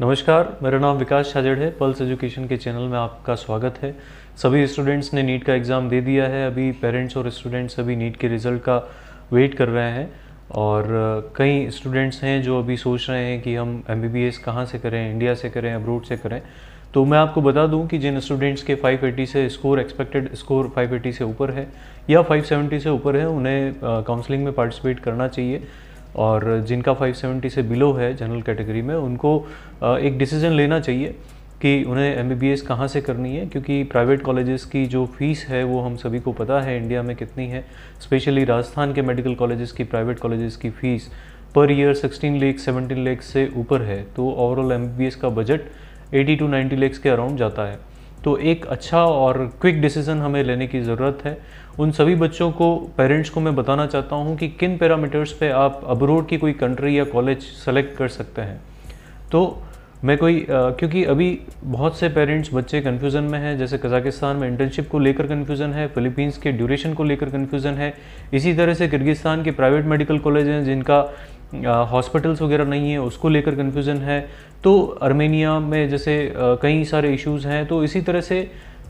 नमस्कार मेरा नाम विकास छाजड़ है पल्स एजुकेशन के चैनल में आपका स्वागत है सभी स्टूडेंट्स ने नीट का एग्ज़ाम दे दिया है अभी पेरेंट्स और स्टूडेंट्स अभी नीट के रिज़ल्ट का वेट कर रहे हैं और कई स्टूडेंट्स हैं जो अभी सोच रहे हैं कि हम एम बी बी एस कहाँ से करें इंडिया से करें अब्रोड से करें तो मैं आपको बता दूं कि जिन स्टूडेंट्स के 580 से स्कोर एक्सपेक्टेड स्कोर 580 से ऊपर है या 570 से ऊपर है उन्हें काउंसलिंग में पार्टिसिपेट करना चाहिए और जिनका 570 से बिलो है जनरल कैटेगरी में उनको एक डिसीजन लेना चाहिए कि उन्हें एम बी कहाँ से करनी है क्योंकि प्राइवेट कॉलेजेस की जो फ़ीस है वो हम सभी को पता है इंडिया में कितनी है स्पेशली राजस्थान के मेडिकल कॉलेजेस की प्राइवेट कॉलेजेस की fees per year 16 lakh 17 lakh से ऊपर है तो ओवरऑल एम का बजट 80 टू 90 लेक्स के अराउंड जाता है तो एक अच्छा और क्विक डिसीज़न हमें लेने की ज़रूरत है उन सभी बच्चों को पेरेंट्स को मैं बताना चाहता हूँ कि किन पैरामीटर्स पे आप अब्रोड की कोई कंट्री या कॉलेज सेलेक्ट कर सकते हैं तो मैं कोई आ, क्योंकि अभी बहुत से पेरेंट्स बच्चे कन्फ्यूज़न में हैं जैसे कजाकिस्तान में इंटर्नशिप को लेकर कन्फ्यूज़न है फ़िलीपींस के ड्यूरेशन को लेकर कन्फ्यूज़न है इसी तरह से किर्गिस्तान के प्राइवेट मेडिकल कॉलेज हैं जिनका हॉस्पिटल्स वगैरह नहीं है उसको लेकर कन्फ्यूज़न है तो अर्मेनिया में जैसे कई सारे इश्यूज़ हैं तो इसी तरह से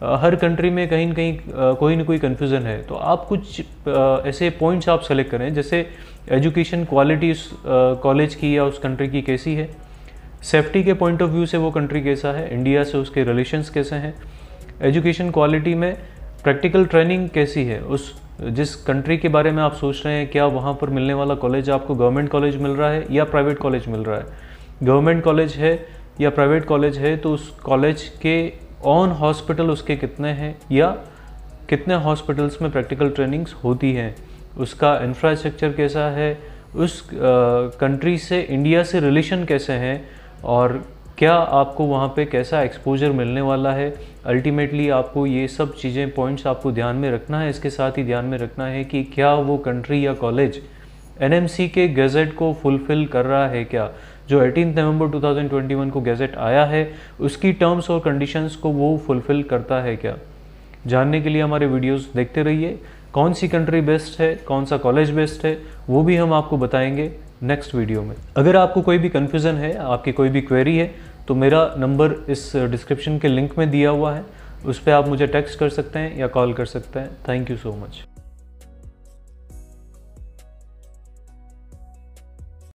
हर कंट्री में कहीं ना कहीं कोई ना कोई कन्फ्यूज़न है तो आप कुछ ऐसे पॉइंट्स आप सेलेक्ट करें जैसे एजुकेशन क्वालिटी उस कॉलेज की या उस कंट्री की कैसी है सेफ्टी के पॉइंट ऑफ व्यू से वो कंट्री कैसा है इंडिया से उसके रिलेशंस कैसे हैं एजुकेशन क्वालिटी में प्रैक्टिकल ट्रेनिंग कैसी है उस जिस कंट्री के बारे में आप सोच रहे हैं क्या वहाँ पर मिलने वाला कॉलेज आपको गवर्नमेंट कॉलेज मिल रहा है या प्राइवेट कॉलेज मिल रहा है गवर्नमेंट कॉलेज है या प्राइवेट कॉलेज है तो उस कॉलेज के ऑन हॉस्पिटल उसके कितने हैं या कितने हॉस्पिटल्स में प्रैक्टिकल ट्रेनिंग्स होती हैं उसका इंफ्रास्ट्रक्चर कैसा है उस कंट्री से इंडिया से रिलेशन कैसे हैं और क्या आपको वहाँ पे कैसा एक्सपोजर मिलने वाला है अल्टीमेटली आपको ये सब चीज़ें पॉइंट्स आपको ध्यान में रखना है इसके साथ ही ध्यान में रखना है कि क्या वो कंट्री या कॉलेज एन के गज़ेट को फुलफ़िल कर रहा है क्या जो 18 नवंबर 2021 को गज़ेट आया है उसकी टर्म्स और कंडीशंस को वो फुलफ़िल करता है क्या जानने के लिए हमारे वीडियोस देखते रहिए कौन सी कंट्री बेस्ट है कौन सा कॉलेज बेस्ट है वो भी हम आपको बताएंगे नेक्स्ट वीडियो में अगर आपको कोई भी कन्फ्यूज़न है आपकी कोई भी क्वेरी है तो मेरा नंबर इस डिस्क्रिप्शन के लिंक में दिया हुआ है उस पर आप मुझे टेक्स्ट कर सकते हैं या कॉल कर सकते हैं थैंक यू सो मच